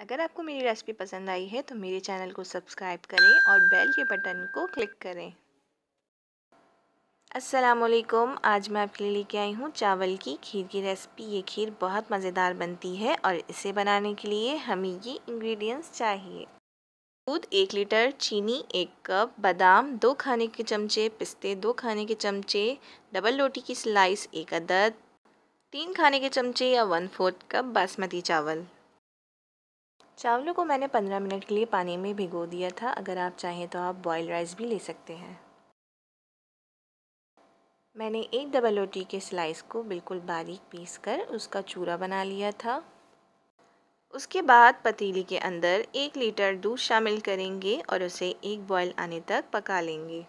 अगर आपको मेरी रेसिपी पसंद आई है तो मेरे चैनल को सब्सक्राइब करें और बेल के बटन को क्लिक करें असलकुम आज मैं आपके लिए लेके आई हूँ चावल की खीर की रेसिपी ये खीर बहुत मज़ेदार बनती है और इसे बनाने के लिए हमें ये इंग्रेडिएंट्स चाहिए दूध एक लीटर चीनी एक कप बादाम दो खाने के चमचे पिस्ते दो खाने के चमचे डबल रोटी की स्लाइस एक अदद तीन खाने के चमचे या वन फोर्थ कप बासमती चावल चावलों को मैंने 15 मिनट के लिए पानी में भिगो दिया था अगर आप चाहें तो आप बॉयल राइस भी ले सकते हैं मैंने एक डबल रोटी के स्लाइस को बिल्कुल बारीक पीस कर उसका चूरा बना लिया था उसके बाद पतीली के अंदर एक लीटर दूध शामिल करेंगे और उसे एक बॉयल आने तक पका लेंगे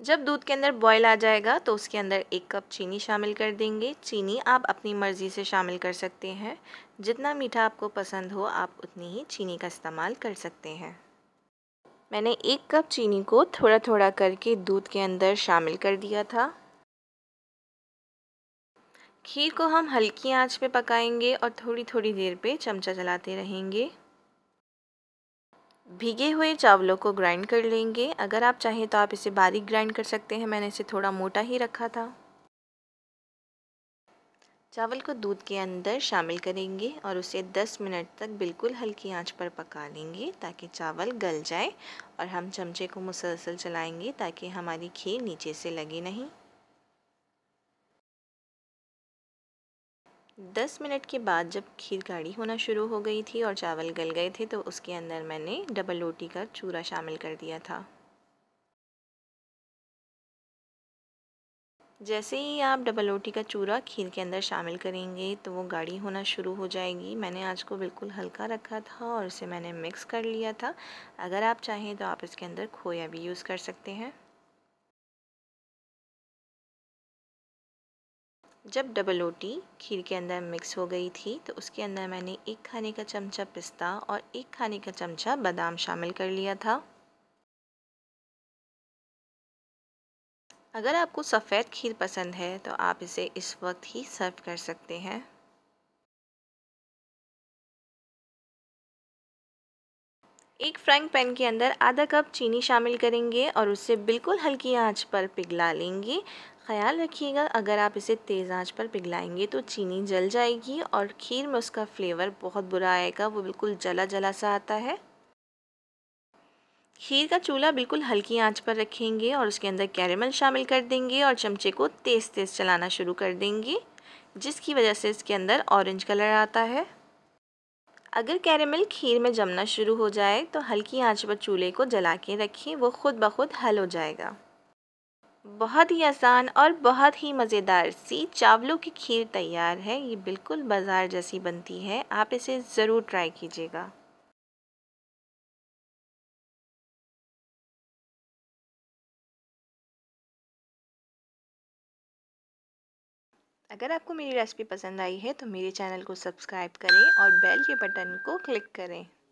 जब दूध के अंदर बॉयल आ जाएगा तो उसके अंदर एक कप चीनी शामिल कर देंगे चीनी आप अपनी मर्ज़ी से शामिल कर सकते हैं जितना मीठा आपको पसंद हो आप उतनी ही चीनी का इस्तेमाल कर सकते हैं मैंने एक कप चीनी को थोड़ा थोड़ा करके दूध के अंदर शामिल कर दिया था खीर को हम हल्की आंच पे पकाएंगे और थोड़ी थोड़ी देर पे चमचा चलाते रहेंगे भीगे हुए चावलों को ग्राइंड कर लेंगे अगर आप चाहें तो आप इसे बारीक ग्राइंड कर सकते हैं मैंने इसे थोड़ा मोटा ही रखा था चावल को दूध के अंदर शामिल करेंगे और उसे 10 मिनट तक बिल्कुल हल्की आंच पर पका लेंगे ताकि चावल गल जाए और हम चमचे को मुसलसल चलाएंगे ताकि हमारी खीर नीचे से लगे नहीं दस मिनट के बाद जब खीर गाढ़ी होना शुरू हो गई थी और चावल गल गए थे तो उसके अंदर मैंने डबल रोटी का चूरा शामिल कर दिया था जैसे ही आप डबल रोटी का चूरा खीर के अंदर शामिल करेंगे तो वो गाढ़ी होना शुरू हो जाएगी मैंने आज को बिल्कुल हल्का रखा था और इसे मैंने मिक्स कर लिया था अगर आप चाहें तो आप इसके अंदर खोया भी यूज़ कर सकते हैं जब डबल रोटी खीर के अंदर मिक्स हो गई थी तो उसके अंदर मैंने एक खाने का चमचा पिस्ता और एक खाने का चमचा बादाम शामिल कर लिया था अगर आपको सफ़ेद खीर पसंद है तो आप इसे इस वक्त ही सर्व कर सकते हैं एक फ्राइंग पैन के अंदर आधा कप चीनी शामिल करेंगे और उसे बिल्कुल हल्की आंच पर पिघला लेंगे ख्याल रखिएगा अगर आप इसे तेज़ आंच पर पिघलाएंगे तो चीनी जल जाएगी और खीर में उसका फ्लेवर बहुत बुरा आएगा वो बिल्कुल जला जला सा आता है खीर का चूल्हा बिल्कुल हल्की आंच पर रखेंगे और उसके अंदर कैरेमल शामिल कर देंगे और चमचे को तेज़ तेज़ चलाना शुरू कर देंगे जिसकी वजह से इसके अंदर ऑरेंज कलर आता है अगर कैरेमल खीर में जमना शुरू हो जाए तो हल्की आंच पर चूल्हे को जला के रखें वो खुद ब खुद हल हो जाएगा बहुत ही आसान और बहुत ही मज़ेदार सी चावलों की खीर तैयार है ये बिल्कुल बाज़ार जैसी बनती है आप इसे ज़रूर ट्राई कीजिएगा अगर आपको मेरी रेसिपी पसंद आई है तो मेरे चैनल को सब्सक्राइब करें और बेल के बटन को क्लिक करें